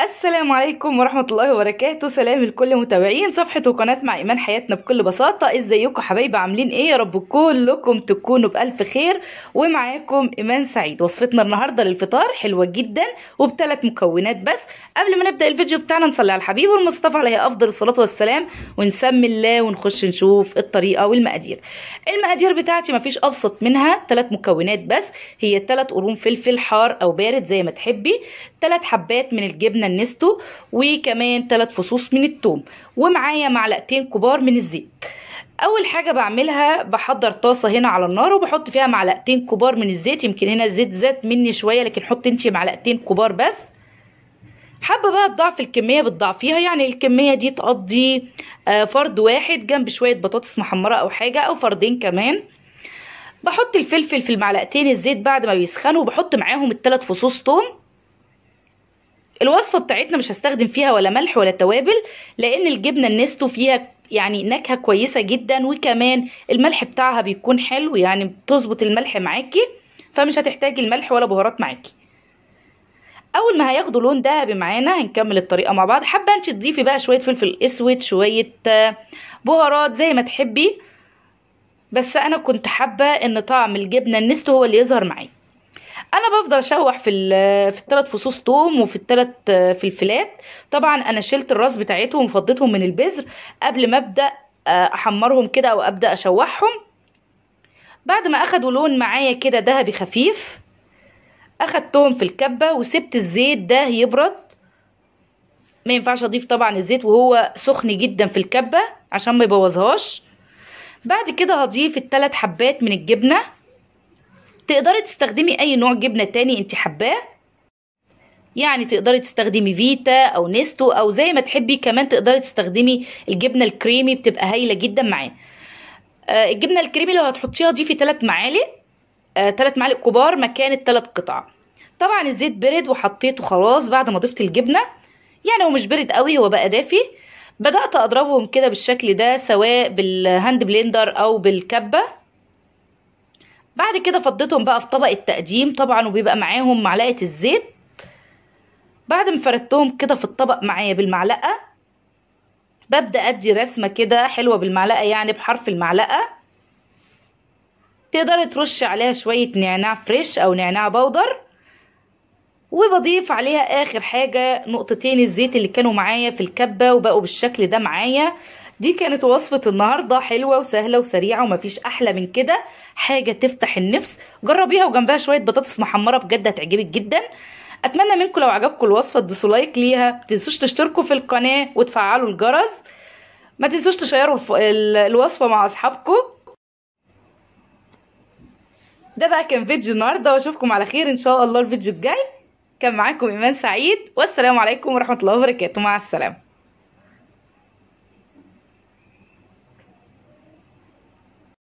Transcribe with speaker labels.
Speaker 1: السلام عليكم ورحمة الله وبركاته سلام لكل متابعين صفحة وقناة مع إيمان حياتنا بكل بساطة ازيكم حبايبي عاملين ايه يا رب كلكم تكونوا بألف خير ومعاكم إيمان سعيد وصفتنا النهاردة للفطار حلوة جدا وبثلاث مكونات بس قبل ما نبدأ الفيديو بتاعنا نصلي على الحبيب والمصطفى عليه أفضل الصلاة والسلام ونسمي الله ونخش نشوف الطريقة والمقادير المقادير بتاعتي مفيش أبسط منها ثلاث مكونات بس هي ثلاث قرون فلفل حار أو بارد زي ما تحبي ثلاث حبات من الجبنة النستو وكمان ثلاث فصوص من التوم ومعايا معلقتين كبار من الزيت اول حاجه بعملها بحضر طاسه هنا على النار وبحط فيها معلقتين كبار من الزيت يمكن هنا الزيت زاد مني شويه لكن حط انت معلقتين كبار بس حابه بقى تضعف الكميه بتضاعفيها يعني الكميه دي تقضي آه، فرد واحد جنب شويه بطاطس محمره او حاجه او فردين كمان بحط الفلفل في المعلقتين الزيت بعد ما بيسخنوا وبحط معاهم الثلاث فصوص توم الوصفة بتاعتنا مش هستخدم فيها ولا ملح ولا توابل لان الجبنة النستو فيها يعني نكهة كويسة جدا وكمان الملح بتاعها بيكون حلو يعني بتظبط الملح معاكي فمش هتحتاجي الملح ولا بهارات معاكي اول ما هياخدوا لون دهبي معانا هنكمل الطريقه مع بعض حابه انت تضيفي بقى شويه فلفل اسود شويه آه، بهارات زي ما تحبي بس انا كنت حابه ان طعم الجبنه النستو هو اللي يظهر معاكي انا بفضل اشوح في في الثلاث فصوص توم وفي الثلاث فلفلات طبعا انا شلت الراس بتاعتهم وفضيتهم من البذر قبل ما ابدا آه، احمرهم كده او ابدا اشوحهم بعد ما اخدوا لون معايا كده ذهبي خفيف اخدتهم في الكبه وسبت الزيت ده يبرد ما ينفعش اضيف طبعا الزيت وهو سخن جدا في الكبه عشان ما يبوظهاش بعد كده هضيف الثلاث حبات من الجبنه تقدري تستخدمي اي نوع جبنه تاني انت حباه يعني تقدري تستخدمي فيتا او نستو او زي ما تحبي كمان تقدري تستخدمي الجبنه الكريمي بتبقى هايله جدا معاه آه، الجبنه الكريمي لو هتحطيها ضيفي تلات معالق آه معالق كبار مكان الثلاث قطع طبعا الزيت برد وحطيته خلاص بعد ما ضفت الجبنه يعني هو مش برد قوي هو بقى دافي بدات اضربهم كده بالشكل ده سواء بالهاند بلندر او بالكبه بعد كده فضيتهم بقى في طبق التقديم طبعا وبيبقى معاهم معلقه الزيت بعد ما فردتهم كده في الطبق معايا بالمعلقه ببدا ادي رسمه كده حلوه بالمعلقه يعني بحرف المعلقه تقدري ترش عليها شويه نعناع فريش او نعناع بودر وبضيف عليها اخر حاجه نقطتين الزيت اللي كانوا معايا في الكبه وبقوا بالشكل ده معايا دي كانت وصفة النهاردة حلوة وسهلة وسريعة ومفيش أحلى من كده حاجة تفتح النفس جربيها وجنبها شوية بطاطس محمرة بجد هتعجبك جدا أتمنى منكم لو عجبكم الوصفة تدوسوا لايك ليها متنسوش تشتركوا في القناة وتفعلوا الجرس ما تنسوش تشيروا الوصفة مع أصحابكم ده بقى كان فيديو النهارده واشوفكم على خير ان شاء الله الفيديو الجاي كان معاكم ايمان سعيد والسلام عليكم ورحمه الله وبركاته مع السلامه